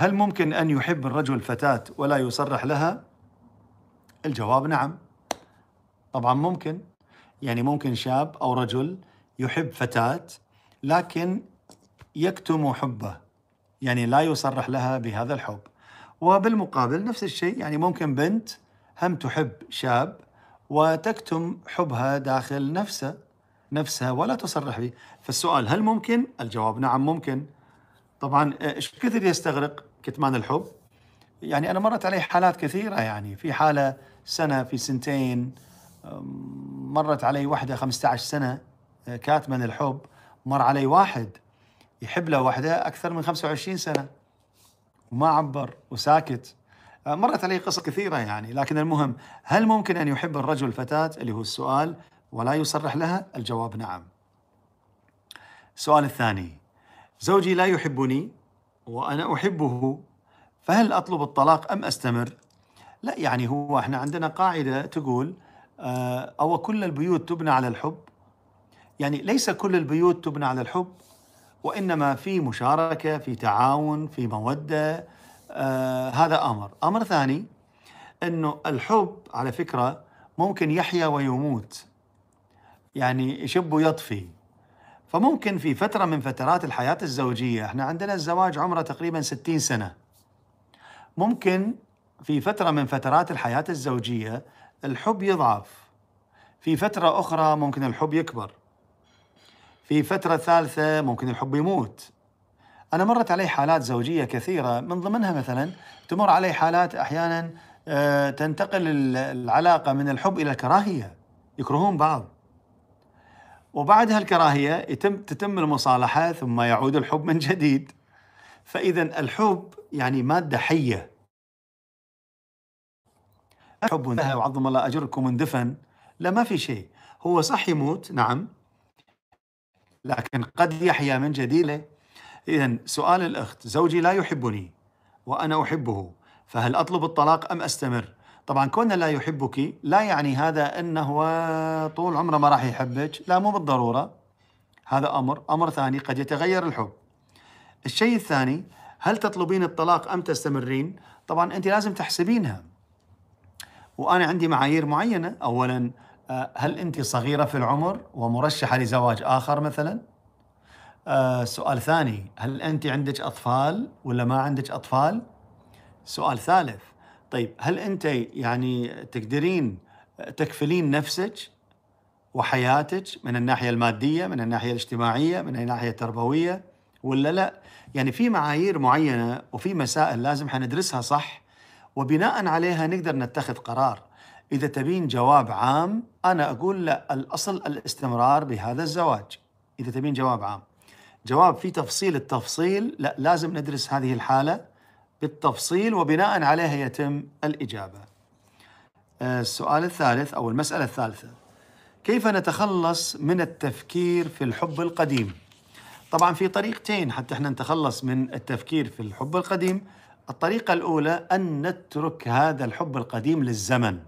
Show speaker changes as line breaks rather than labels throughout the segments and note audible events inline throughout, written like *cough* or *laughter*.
هل ممكن أن يحب الرجل فتاة ولا يصرح لها؟ الجواب نعم طبعا ممكن يعني ممكن شاب أو رجل يحب فتاة لكن يكتم حبه يعني لا يصرح لها بهذا الحب وبالمقابل نفس الشيء يعني ممكن بنت هم تحب شاب وتكتم حبها داخل نفسه نفسها ولا تصرح به فالسؤال هل ممكن؟ الجواب نعم ممكن طبعا آه، ايش كثر يستغرق كتمان الحب يعني انا مرت علي حالات كثيره يعني في حاله سنه في سنتين مرت علي واحده 15 سنه آه، كاتمه الحب مر علي واحد يحب له واحده اكثر من 25 سنه وما عبر وساكت آه، مرت علي قصص كثيرة يعني لكن المهم هل ممكن أن يحب الرجل فتاة اللي هو السؤال ولا يصرح لها الجواب نعم السؤال الثاني زوجي لا يحبني وأنا أحبه فهل أطلب الطلاق أم أستمر؟ لا يعني هو احنا عندنا قاعدة تقول آه، أو كل البيوت تبنى على الحب يعني ليس كل البيوت تبنى على الحب وإنما في مشاركة في تعاون في مودة آه، هذا أمر أمر ثاني أنه الحب على فكرة ممكن يحيا ويموت يعني يشب ويطفي فممكن في فترة من فترات الحياة الزوجية احنا عندنا الزواج عمره تقريبا 60 سنة ممكن في فترة من فترات الحياة الزوجية الحب يضعف في فترة أخرى ممكن الحب يكبر في فترة ثالثة ممكن الحب يموت أنا مرت علي حالات زوجية كثيرة من ضمنها مثلا تمر علي حالات أحيانا آه، تنتقل العلاقة من الحب إلى الكراهية يكرهون بعض وبعد هالكراهية يتم تتم المصالحة ثم يعود الحب من جديد فإذا الحب يعني مادة حية حب انتهى وعظم الله أجركم اندفن لا ما في شيء هو صح يموت نعم لكن قد يحيا من جديد إذا سؤال الأخت زوجي لا يحبني وأنا أحبه فهل أطلب الطلاق أم أستمر طبعا كون لا يحبك لا يعني هذا انه طول عمره ما راح يحبك لا مو بالضروره هذا امر امر ثاني قد يتغير الحب الشيء الثاني هل تطلبين الطلاق ام تستمرين طبعا انت لازم تحسبينها وانا عندي معايير معينه اولا آه، هل انت صغيره في العمر ومرشحه لزواج اخر مثلا آه، سؤال ثاني هل انت عندك اطفال ولا ما عندك اطفال سؤال ثالث طيب هل انت يعني تقدرين تكفلين نفسك وحياتك من الناحيه الماديه من الناحيه الاجتماعيه من الناحيه التربويه ولا لا يعني في معايير معينه وفي مسائل لازم حندرسها صح وبناء عليها نقدر نتخذ قرار اذا تبين جواب عام انا اقول لا الاصل الاستمرار بهذا الزواج اذا تبين جواب عام جواب في تفصيل التفصيل لا لازم ندرس هذه الحاله بالتفصيل وبناء عليها يتم الإجابة آه، السؤال الثالث أو المسألة الثالثة كيف نتخلص من التفكير في الحب القديم طبعا في طريقتين حتى احنا نتخلص من التفكير في الحب القديم الطريقة الأولى أن نترك هذا الحب القديم للزمن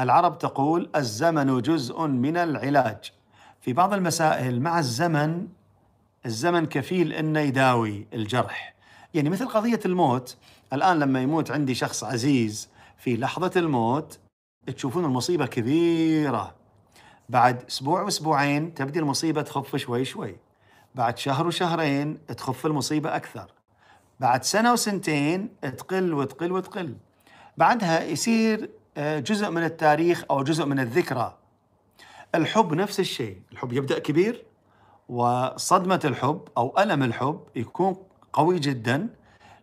العرب تقول الزمن جزء من العلاج في بعض المسائل مع الزمن الزمن كفيل انه يداوي الجرح يعني مثل قضية الموت الآن لما يموت عندي شخص عزيز في لحظة الموت تشوفون المصيبة كبيرة بعد أسبوع وأسبوعين تبدي المصيبة تخف شوي شوي بعد شهر وشهرين تخف المصيبة أكثر بعد سنة وسنتين تقل وتقل وتقل بعدها يصير آه، جزء من التاريخ أو جزء من الذكرى الحب نفس الشيء الحب يبدأ كبير وصدمة الحب أو ألم الحب يكون قوي جدا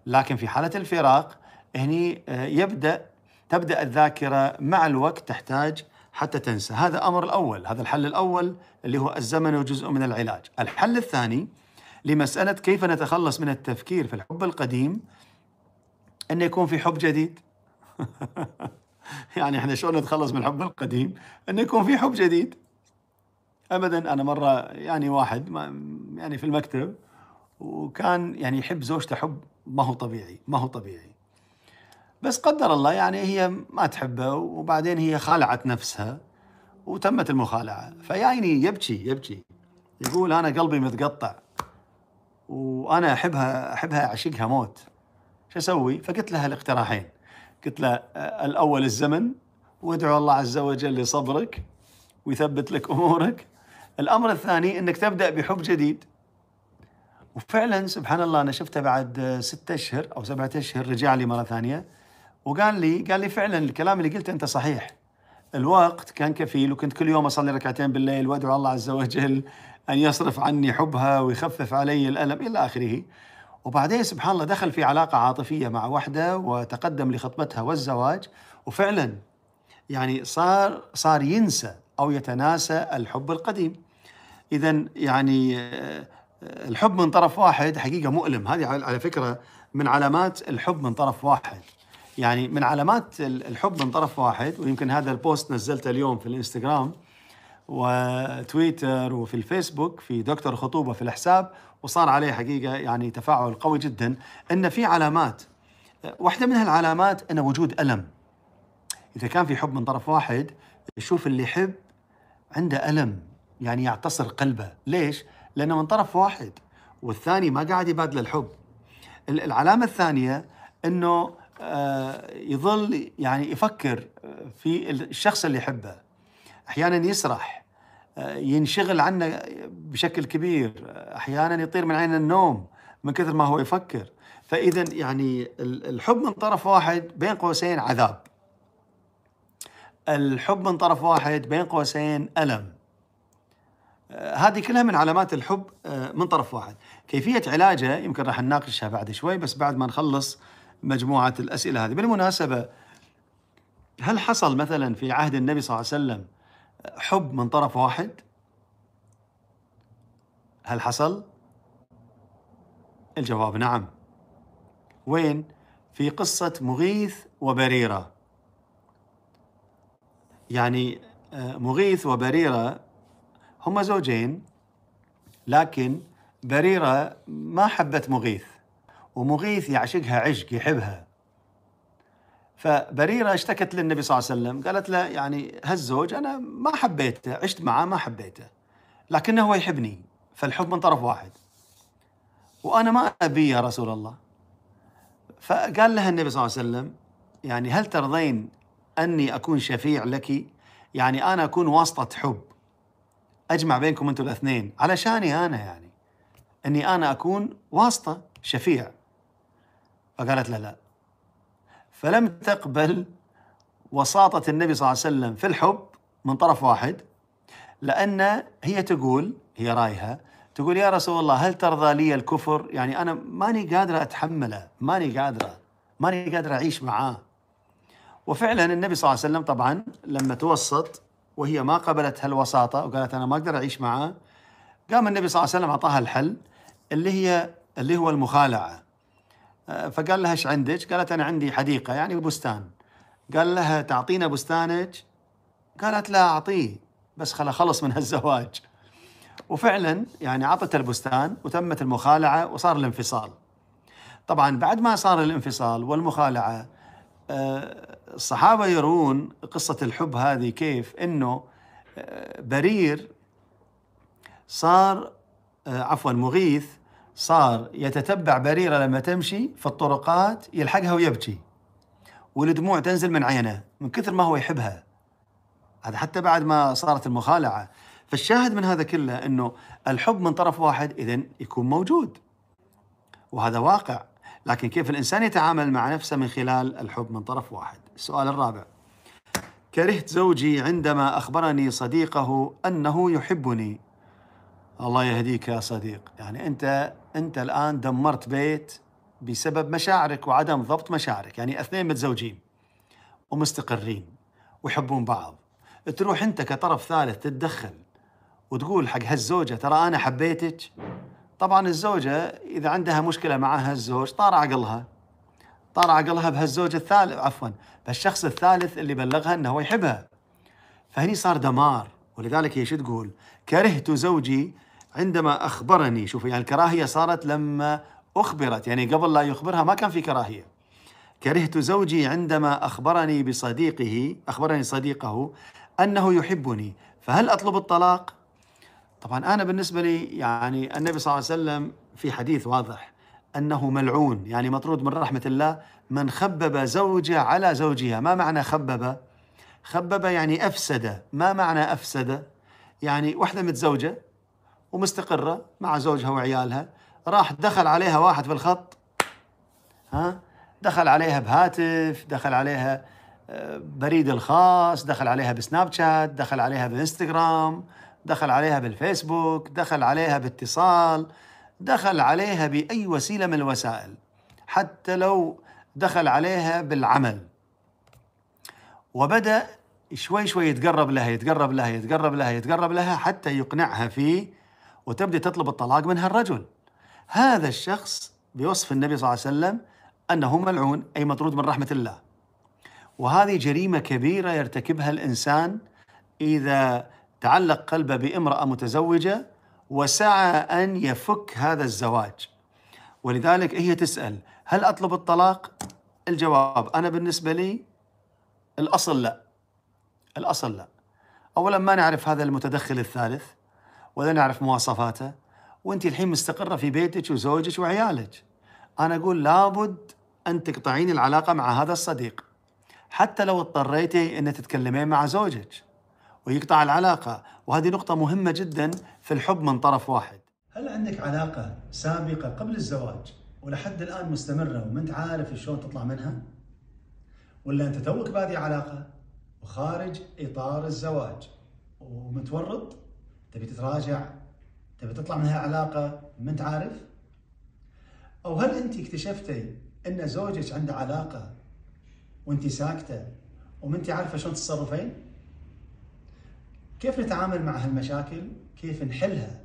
لكن في حالة الفراق هني آه، يبدأ تبدأ الذاكرة مع الوقت تحتاج حتى تنسى هذا أمر الأول هذا الحل الأول اللي هو الزمن وجزء من العلاج الحل الثاني لمسألة كيف نتخلص من التفكير في الحب القديم أن يكون في حب جديد *laughs* يعني احنا شلون نتخلص من الحب القديم أن يكون في حب جديد أبدا أنا مرة يعني واحد يعني في المكتب وكان يعني يحب زوجته حب ما هو طبيعي ما هو طبيعي بس قدر الله يعني هي ما تحبه وبعدين هي خالعت نفسها وتمت المخالعة فيعني يبكي يبكي يقول أنا قلبي متقطع وأنا أحبها أحبها أعشقها موت شو أسوي؟ فقلت لها الاقتراحين قلت له آه، الأول الزمن وادعو الله عز وجل لصبرك ويثبت لك أمورك الأمر الثاني أنك تبدأ بحب جديد وفعلا سبحان الله انا شفته بعد ستة اشهر او سبعة اشهر رجع لي مره ثانيه وقال لي قال لي فعلا الكلام اللي قلته انت صحيح الوقت كان كفيل وكنت كل يوم اصلي ركعتين بالليل وادعو الله عز وجل ان يصرف عني حبها ويخفف علي الالم الى اخره وبعدين سبحان الله دخل في علاقه عاطفيه مع واحده وتقدم لخطبتها والزواج وفعلا يعني صار صار ينسى او يتناسى الحب القديم اذا يعني الحب من طرف واحد حقيقة مؤلم هذه على فكرة من علامات الحب من طرف واحد يعني من علامات الحب من طرف واحد ويمكن هذا البوست نزلته اليوم في الانستغرام وتويتر وفي الفيسبوك في دكتور خطوبة في الحساب وصار عليه حقيقة يعني تفاعل قوي جدا أن في علامات واحدة من هالعلامات أن وجود ألم إذا كان في حب من طرف واحد يشوف اللي يحب عنده ألم يعني يعتصر قلبه ليش؟ لأنه من طرف واحد والثاني ما قاعد يبادل الحب العلامة الثانية أنه آه، يظل يعني يفكر آه، في الشخص اللي يحبه أحيانا يسرح آه، ينشغل عنه بشكل كبير أحيانا يطير من عين النوم من كثر ما هو يفكر فإذا يعني الحب من طرف واحد بين قوسين عذاب الحب من طرف واحد بين قوسين ألم آه، هذه كلها من علامات الحب آه، من طرف واحد كيفية علاجه يمكن راح نناقشها بعد شوي بس بعد ما نخلص مجموعة الأسئلة هذه بالمناسبة هل حصل مثلا في عهد النبي صلى الله عليه وسلم آه، حب من طرف واحد هل حصل الجواب نعم وين في قصة مغيث وبريرة يعني مغيث وبريرة هم زوجين لكن بريرة ما حبت مغيث ومغيث يعشقها عشق يحبها فبريرة اشتكت للنبي صلى الله عليه وسلم قالت له يعني هالزوج أنا ما حبيته عشت معاه ما حبيته لكنه هو يحبني فالحب من طرف واحد وأنا ما أبي يا رسول الله فقال لها النبي صلى الله عليه وسلم يعني هل ترضين أني أكون شفيع لك يعني أنا أكون واسطة حب اجمع بينكم انتم الاثنين علشاني انا يعني اني انا اكون واسطه شفيع فقالت له لا فلم تقبل وساطه النبي صلى الله عليه وسلم في الحب من طرف واحد لان هي تقول هي رايها تقول يا رسول الله هل ترضى لي الكفر؟ يعني انا ماني قادره اتحمله، ماني قادره، ماني قادره اعيش معاه. وفعلا النبي صلى الله عليه وسلم طبعا لما توسط وهي ما قبلت هالوساطة وقالت أنا ما أقدر أعيش معاه قام النبي صلى الله عليه وسلم أعطاها الحل اللي هي اللي هو المخالعة آه، فقال لها ايش عندك؟ قالت انا عندي حديقه يعني بستان. قال لها تعطينا بستانك؟ قالت لا اعطيه بس خل اخلص من هالزواج. وفعلا يعني عطت البستان وتمت المخالعه وصار الانفصال. طبعا بعد ما صار الانفصال والمخالعه آه، الصحابة يرون قصة الحب هذه كيف أنه آه، برير صار آه، عفوا مغيث صار يتتبع بريرة لما تمشي في الطرقات يلحقها ويبكي والدموع تنزل من عينه من كثر ما هو يحبها هذا حتى بعد ما صارت المخالعة فالشاهد من هذا كله أنه الحب من طرف واحد إذا يكون موجود وهذا واقع لكن كيف الإنسان يتعامل مع نفسه من خلال الحب من طرف واحد السؤال الرابع كرهت زوجي عندما أخبرني صديقه أنه يحبني الله يهديك يا صديق يعني أنت أنت الآن دمرت بيت بسبب مشاعرك وعدم ضبط مشاعرك يعني اثنين متزوجين ومستقرين ويحبون بعض تروح أنت كطرف ثالث تتدخل وتقول حق هالزوجة ترى أنا حبيتك طبعا الزوجة إذا عندها مشكلة مع هالزوج طار عقلها طار عقلها بهالزوج الثالث عفوا بالشخص الثالث اللي بلغها أنه هو يحبها فهني صار دمار ولذلك هي شو تقول كرهت زوجي عندما أخبرني شوف يعني الكراهية صارت لما أخبرت يعني قبل لا يخبرها ما كان في كراهية كرهت زوجي عندما أخبرني بصديقه أخبرني صديقه أنه يحبني فهل أطلب الطلاق؟ طبعا انا بالنسبه لي يعني النبي صلى الله عليه وسلم في حديث واضح انه ملعون يعني مطرود من رحمه الله من خبب زوجه على زوجها ما معنى خبب خبب يعني افسد ما معنى افسد يعني وحده متزوجه ومستقره مع زوجها وعيالها راح دخل عليها واحد في الخط ها دخل عليها بهاتف دخل عليها آه، بريد الخاص دخل عليها بسناب شات دخل عليها بانستغرام دخل عليها بالفيسبوك دخل عليها باتصال دخل عليها باي وسيله من الوسائل حتى لو دخل عليها بالعمل وبدا شوي شوي يتقرب لها يتقرب لها يتقرب لها يتقرب لها حتى يقنعها فيه وتبدا تطلب الطلاق من هالرجل هذا الشخص بوصف النبي صلى الله عليه وسلم انه ملعون اي مطرود من رحمه الله وهذه جريمه كبيره يرتكبها الانسان اذا تعلق قلبه بامرأة متزوجة وسعى أن يفك هذا الزواج ولذلك هي تسأل هل أطلب الطلاق؟ الجواب أنا بالنسبة لي الأصل لا الأصل لا أولا ما نعرف هذا المتدخل الثالث ولا نعرف مواصفاته وانت الحين مستقرة في بيتك وزوجك وعيالك أنا أقول لابد أن تقطعين العلاقة مع هذا الصديق حتى لو اضطريتي أن تتكلمين مع زوجك ويقطع العلاقة وهذه نقطة مهمة جدا في الحب من طرف واحد هل عندك علاقة سابقة قبل الزواج ولحد الآن مستمرة وما انت عارف شلون تطلع منها؟ ولا انت توك بادي علاقة وخارج إطار الزواج ومتورط تبي تتراجع تبي تطلع من هالعلاقة ما انت عارف؟ أو هل انت اكتشفتي ان زوجك عنده علاقة وانت ساكتة وما انت عارفة شلون تتصرفين؟ كيف نتعامل مع هالمشاكل؟ كيف نحلها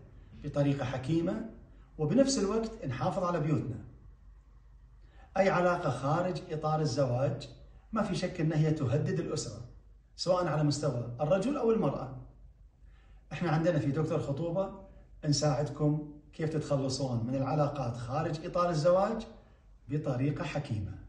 بطريقة حكيمة وبنفس الوقت نحافظ على بيوتنا أي علاقة خارج إطار الزواج ما في شك أن هي تهدد الأسرة سواء على مستوى الرجل أو المرأة احنا عندنا في دكتور خطوبة نساعدكم كيف تتخلصون من العلاقات خارج إطار الزواج بطريقة حكيمة